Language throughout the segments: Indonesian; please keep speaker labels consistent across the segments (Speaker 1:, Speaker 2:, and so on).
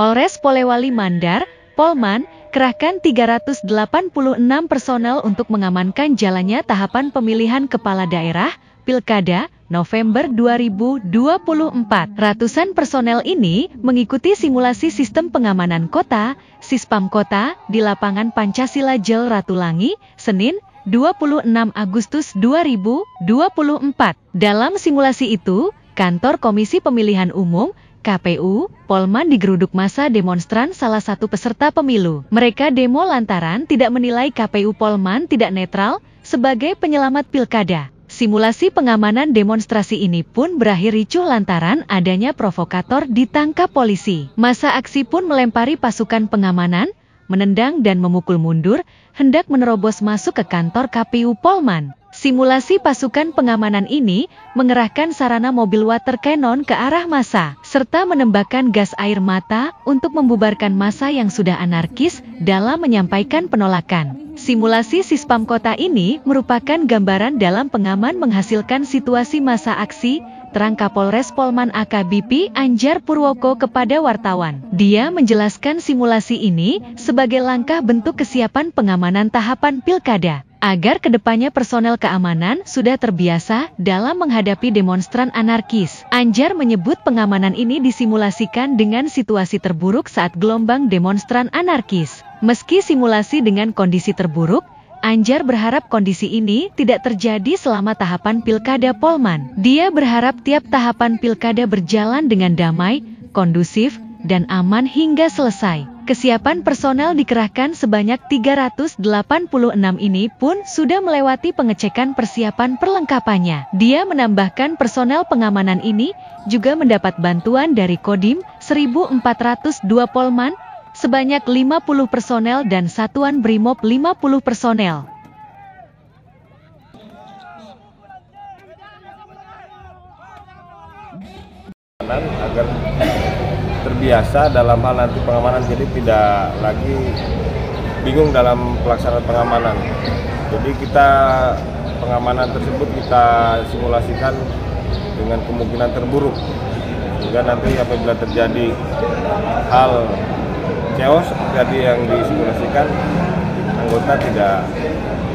Speaker 1: Polres Polewali Mandar, Polman, kerahkan 386 personel untuk mengamankan jalannya tahapan pemilihan kepala daerah, Pilkada, November 2024. Ratusan personel ini mengikuti simulasi sistem pengamanan kota, Sispam Kota, di lapangan Pancasila Jel Ratulangi, Senin, 26 Agustus 2024. Dalam simulasi itu, kantor Komisi Pemilihan Umum KPU, Polman digeruduk masa demonstran salah satu peserta pemilu. Mereka demo lantaran tidak menilai KPU Polman tidak netral sebagai penyelamat pilkada. Simulasi pengamanan demonstrasi ini pun berakhir ricuh lantaran adanya provokator ditangkap polisi. Masa aksi pun melempari pasukan pengamanan, menendang dan memukul mundur, hendak menerobos masuk ke kantor KPU Polman. Simulasi pasukan pengamanan ini mengerahkan sarana mobil water cannon ke arah massa, serta menembakkan gas air mata untuk membubarkan massa yang sudah anarkis dalam menyampaikan penolakan. Simulasi sispam kota ini merupakan gambaran dalam pengaman menghasilkan situasi massa aksi terang Kapolres Polman AKBP Anjar Purwoko kepada wartawan. Dia menjelaskan simulasi ini sebagai langkah bentuk kesiapan pengamanan tahapan pilkada agar kedepannya personel keamanan sudah terbiasa dalam menghadapi demonstran anarkis. Anjar menyebut pengamanan ini disimulasikan dengan situasi terburuk saat gelombang demonstran anarkis. Meski simulasi dengan kondisi terburuk, Anjar berharap kondisi ini tidak terjadi selama tahapan pilkada Polman. Dia berharap tiap tahapan pilkada berjalan dengan damai, kondusif, dan aman hingga selesai. Kesiapan personel dikerahkan sebanyak 386 ini pun sudah melewati pengecekan persiapan perlengkapannya. Dia menambahkan personel pengamanan ini juga mendapat bantuan dari Kodim 1402 Polman sebanyak 50 personel dan Satuan Brimob 50 personel.
Speaker 2: agar terbiasa dalam hal nanti pengamanan jadi tidak lagi bingung dalam pelaksanaan pengamanan jadi kita pengamanan tersebut kita simulasikan dengan kemungkinan terburuk sehingga nanti apabila terjadi hal chaos tadi yang disimulasikan anggota tidak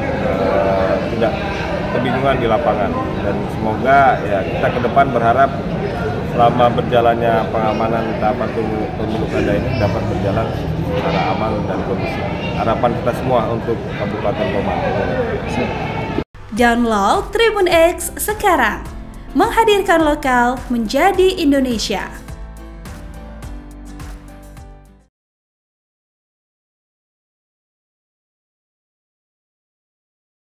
Speaker 2: eh, tidak kebingungan di lapangan dan semoga ya kita ke depan berharap selama berjalannya pengamanan tahapan pemilu kada ini dapat berjalan secara aman dan kondusif. Harapan kita semua untuk Kabupaten Komando.
Speaker 1: Download Tribun X sekarang. Menghadirkan lokal menjadi Indonesia.